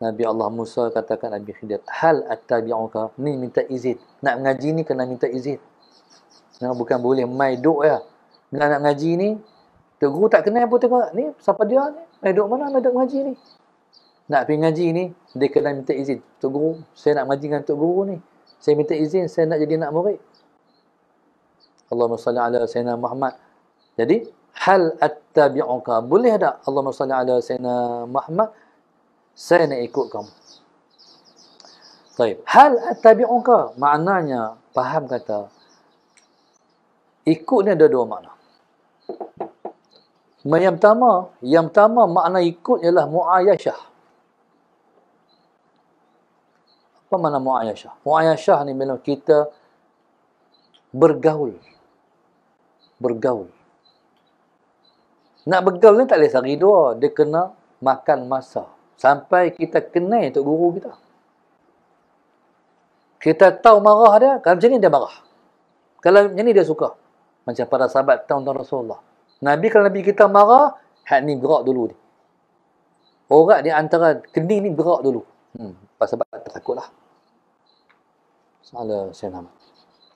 Nabi Allah Musa katakan Nabi Khidir, hal at attabi'uka? Ni minta izin. Nak ngaji ni kena minta izin. Nah, ya, bukan boleh mai duk ya. Bila nak ngaji ni, teguh tak kenal pun tengok. Ni siapa dia ni? Mai duk mana mai duk ngaji ni? Nak pergi ngaji ni, dia kena minta izin. Tok guru, saya nak ngaji dengan tok guru ni. Saya minta izin, saya nak jadi nak murid. Allah salli ala sayyidina Muhammad. Jadi, hal at attabi'uka? Boleh tak Allah salli ala sayyidina Muhammad? saya nak ikut kamu. Baik. Hal at-tabi'uka, maknanya, faham kata, ikut ni ada dua makna. Yang pertama, yang pertama makna ikut ialah mu'ayashah. Apa makna mu'ayashah? Mu'ayashah ni bila kita bergaul. Bergaul. Nak bergaul ni tak boleh sehari dua. Dia kena makan masa sampai kita kenal untuk Guru kita. Kita tahu marah dia, kalau macam ni dia marah. Kalau macam ni dia suka. Macam para sahabat tahun-tahun Rasulullah. Nabi kalau Nabi kita marah, hak ni gerak dulu ni. Orang di antara kening ni gerak dulu. Hmm, pasal takut lah. Salah saya nama.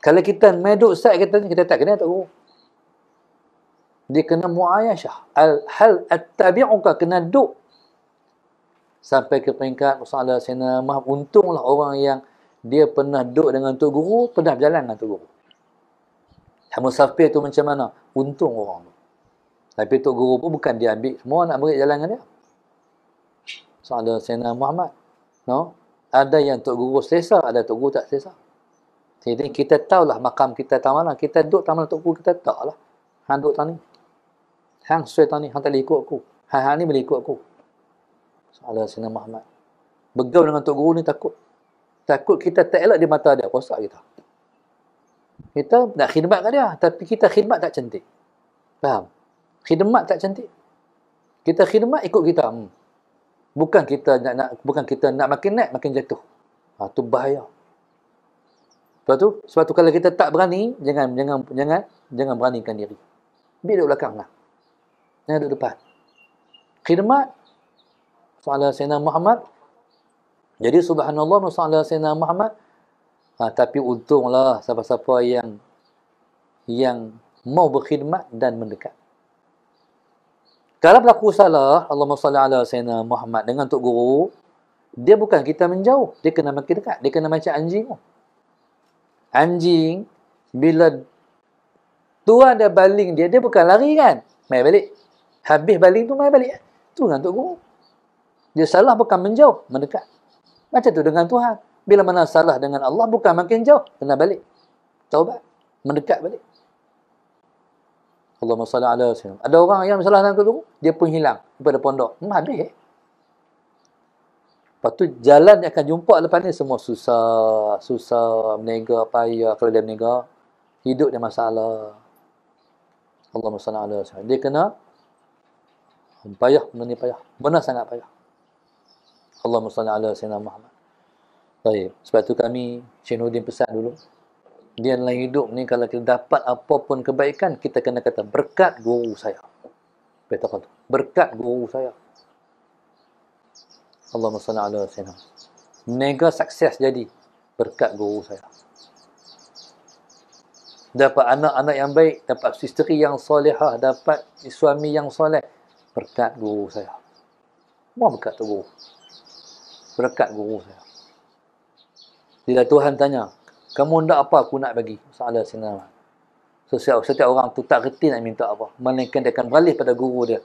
Kalau kita meduk saat kita ni, kita tak kena tak guru. Dia kena mu'ayashah. Al-hal at-tabi'uka kena duk sampai ke peringkat masalah sena mah untunglah orang yang dia pernah duduk dengan tu guru pernah berjalan dengan tu guru sama safir tu macam mana untung orang tu tapi tu guru pun bukan dia ambil semua nak murid jalan dengan dia masalah sena Muhammad no ada yang tu guru selesa ada tu guru tak selesa jadi kita tahulah makam kita tahu mana kita duduk tahu mana tu guru kita tahu lah hang duduk tahu ni hang sesuai tahu ni hang tak boleh ikut aku hang-hang ni boleh ikut aku soal Sina Muhammad. Bergaul dengan Tok Guru ni takut. Takut kita tak elak di mata dia, kosak kita. Kita nak khidmat kat dia, tapi kita khidmat tak cantik. Faham? Khidmat tak cantik. Kita khidmat ikut kita. Hmm. Bukan kita nak, nak bukan kita nak makin naik, makin jatuh. Ha, bahaya. Sebab tu, sebab tu kalau kita tak berani, jangan jangan jangan jangan beranikan diri. Biar duduk belakang lah. Jangan duduk depan. Khidmat soalan Sayyidina Muhammad jadi subhanallah soalan Sayyidina Muhammad ha, tapi untunglah siapa-siapa yang yang mau berkhidmat dan mendekat kalau berlaku salah Allahumma salli ala Sayyidina Muhammad dengan tu Guru dia bukan kita menjauh dia kena makin dekat dia kena macam anjing anjing bila tuan ada baling dia dia bukan lari kan mai balik habis baling tu mai balik tu dengan tu Guru dia salah bukan menjauh, mendekat. Macam tu dengan Tuhan. Bila mana salah dengan Allah, bukan makin jauh. Kena balik. Taubat. Mendekat balik. Allahumma salli ala sallam. Ada orang yang salah dengan Tuhan, dia pun hilang daripada pondok. Hmm, habis. Eh? Lepas tu, jalan yang akan jumpa lepas ni semua susah. Susah, menega, payah. Kalau dia menega, hidup dia masalah. Allahumma salli ala sallam. Dia kena payah, benda payah. Benar sangat payah. Allahumma salli ala Sayyidina Muhammad. Baik. Sebab tu kami, Syed pesan dulu. Dia dalam hidup ni, kalau kita dapat apapun kebaikan, kita kena kata, berkat guru saya. Betul kata. Berkat guru saya. Allahumma salli ala Sayyidina Nega sukses jadi. Berkat guru saya. Dapat anak-anak yang baik, dapat isteri yang solehah, dapat suami yang soleh. Berkat guru saya. Mau berkat tu guru berkat guru saya. Bila Tuhan tanya, kamu nak apa aku nak bagi? Soalan senang. So, setiap, setiap orang tu tak reti nak minta apa. Melainkan dia akan beralih pada guru dia.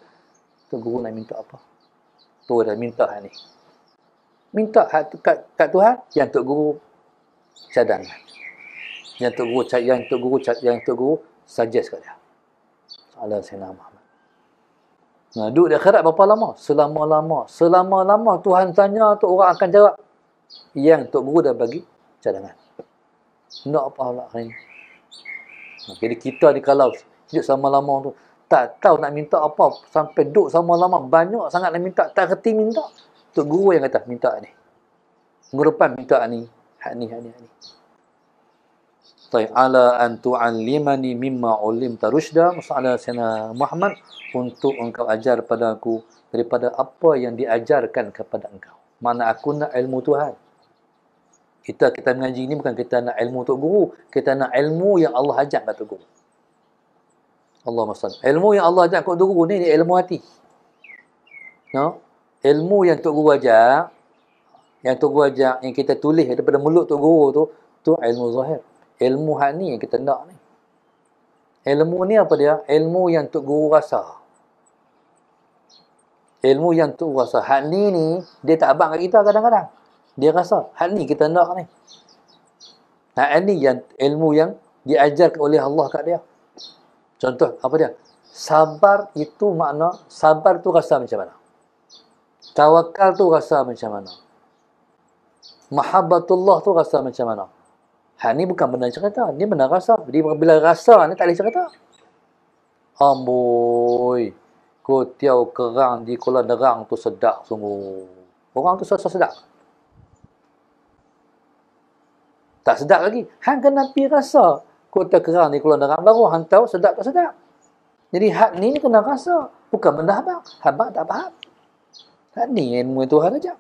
Tu guru nak minta apa? Tu dia minta hal ni. Minta hal tu kat, kat Tuhan yang tu guru cadang. Yang tu guru yang tu guru yang tu guru suggest kat dia. Soalan senang. Nah, ha, duduk di akhirat berapa lama? Selama-lama. Selama-lama Tuhan tanya, tu orang akan jawab. Yang Tok Guru dah bagi cadangan. Nak apa Allah hari ni? Ha, jadi kita ni kalau hidup selama-lama tu, tak tahu nak minta apa sampai duduk selama-lama. Banyak sangat nak minta, tak kerti minta. Tok Guru yang kata, minta ni. Ngurupan minta ni. Hak ni, hak ni, hak ni. Hak ni ta'ala an tu'allimani mimma ulim tarushda masalah sana Muhammad untuk engkau ajar pada aku daripada apa yang diajarkan kepada engkau mana aku nak ilmu Tuhan kita kita mengaji ini bukan kita nak ilmu untuk guru kita nak ilmu yang Allah ajak kepada guru Allah masal ilmu yang Allah ajak untuk guru ni, ni ilmu hati no ilmu yang tok guru ajak yang tok guru ajak yang kita tulis daripada mulut tok guru tu tu ilmu zahir ilmu hani yang kita nak ni. Ilmu ni apa dia? Ilmu yang Tok Guru rasa. Ilmu yang Tok Guru rasa. Hak ni ni, dia tak abang kat kita kadang-kadang. Dia rasa, hak ni kita nak ni. Hak ni yang ilmu yang diajar oleh Allah kat dia. Contoh, apa dia? Sabar itu makna, sabar tu rasa macam mana? Tawakal tu rasa macam mana? Mahabbatullah tu rasa macam mana? Hal ni bukan benar cerita. Dia benar rasa. Jadi bila rasa ni tak boleh cerita. Amboi. Kutiau kerang di kolam nerang tu sedap sungguh. Orang tu sesuai sedap. Tak sedap lagi. Han kena pi rasa. Kota kerang di kolam nerang baru han tahu sedap tak sedap. Jadi hak ni ni kena rasa. Bukan benda habang. Habang tak faham. Hak ni ilmu Tuhan ajak.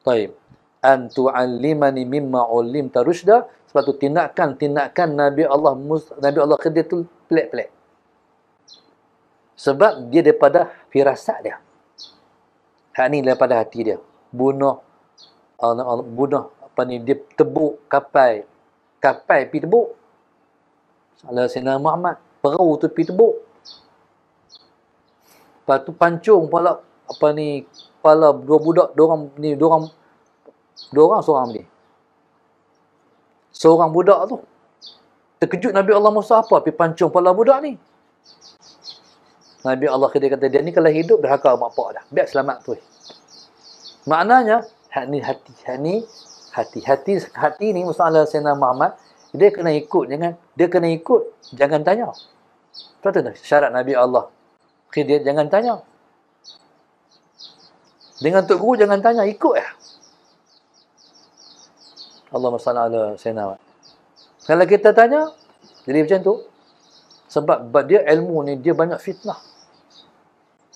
Baik an tu'allimani mimma 'allimta rusyda sebab tu tindakan tindakan Nabi Allah Nabi Allah Khidir tu pelik-pelik sebab dia daripada firasat dia hak ni daripada hati dia bunuh Allah, Allah, bunuh apa ni dia tebuk kapai kapal pi tebuk salah sinar Muhammad perahu tu pi tebuk lepas tu pancung pula apa ni kepala dua budak dua orang ni dua orang Dua orang seorang ni, Seorang budak tu. Terkejut Nabi Allah Musa apa? Pergi pancung kepala budak ni. Nabi Allah kata kata dia ni kalau hidup dah hakar mak pak dah. Biar selamat tu. Eh. Maknanya hati hati hati hati hati hati ni masalah Sayyidina Muhammad dia kena ikut jangan dia kena ikut jangan tanya. Tentu syarat Nabi Allah. Khidir jangan tanya. Dengan tok guru jangan tanya ikut Ya. Allah masalah ala senawat. Kalau kita tanya, jadi macam tu. Sebab dia ilmu ni, dia banyak fitnah.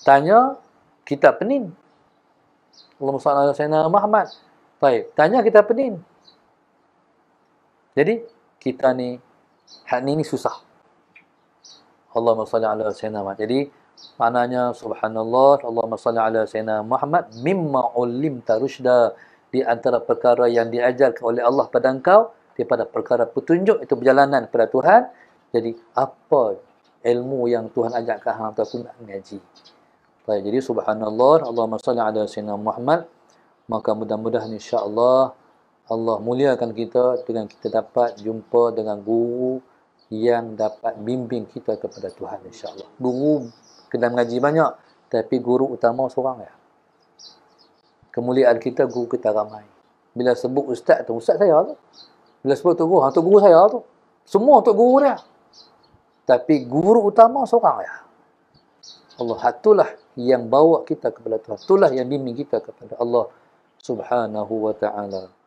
Tanya, kita penin. Allah masalah ala senawat Muhammad. Baik, tanya kita penin. Jadi, kita ni, hak ni ni susah. Allah masalah ala senawat. Muhammad. Jadi, maknanya, subhanallah, Allah masalah ala senawat Muhammad, mimma ulim tarushda di antara perkara yang diajar oleh Allah pada engkau daripada perkara petunjuk itu perjalanan kepada Tuhan jadi apa ilmu yang Tuhan ajarkan hang tak nak mengaji baik jadi subhanallah Allah salli ala sayyidina Muhammad maka mudah-mudahan insya Allah Allah muliakan kita dengan kita dapat jumpa dengan guru yang dapat bimbing kita kepada Tuhan Insya Allah guru kena mengaji banyak tapi guru utama seorang ya kemuliaan kita, guru kita ramai. Bila sebut ustaz tu, ustaz saya tu. Bila sebut tu guru, ha, tu guru saya tu. Semua tu guru dia. Tapi guru utama seorang ya. Allah, itulah yang bawa kita kepada Tuhan. Itulah yang bimbing kita kepada Allah subhanahu wa ta'ala.